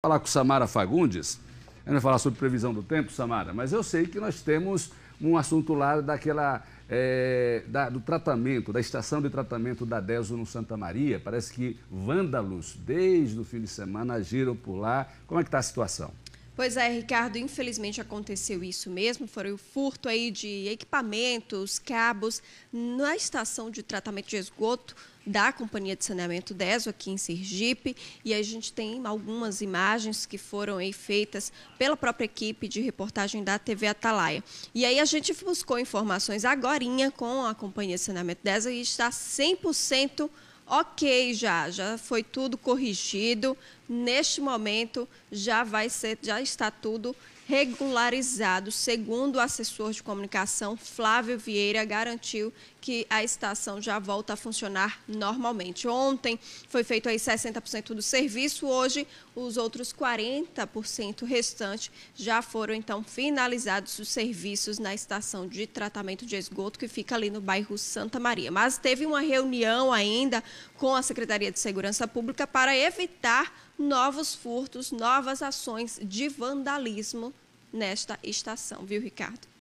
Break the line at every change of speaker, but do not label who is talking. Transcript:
falar com Samara Fagundes, eu não vou falar sobre previsão do tempo, Samara, mas eu sei que nós temos um assunto lá daquela, é, da, do tratamento, da estação de tratamento da DESO no Santa Maria. Parece que vândalos, desde o fim de semana, agiram por lá. Como é que está a situação?
Pois é, Ricardo, infelizmente aconteceu isso mesmo. Foi o furto aí de equipamentos, cabos na estação de tratamento de esgoto da Companhia de Saneamento DESO aqui em Sergipe. E a gente tem algumas imagens que foram aí feitas pela própria equipe de reportagem da TV Atalaia. E aí a gente buscou informações agorinha com a Companhia de Saneamento DESO e está 100% ok já, já foi tudo corrigido, neste momento já vai ser, já está tudo regularizado, segundo o assessor de comunicação Flávio Vieira garantiu que a estação já volta a funcionar normalmente. Ontem foi feito aí 60% do serviço, hoje os outros 40% restantes já foram então finalizados os serviços na estação de tratamento de esgoto que fica ali no bairro Santa Maria. Mas teve uma reunião ainda com a Secretaria de Segurança Pública para evitar novos furtos, novas ações de vandalismo nesta estação, viu, Ricardo?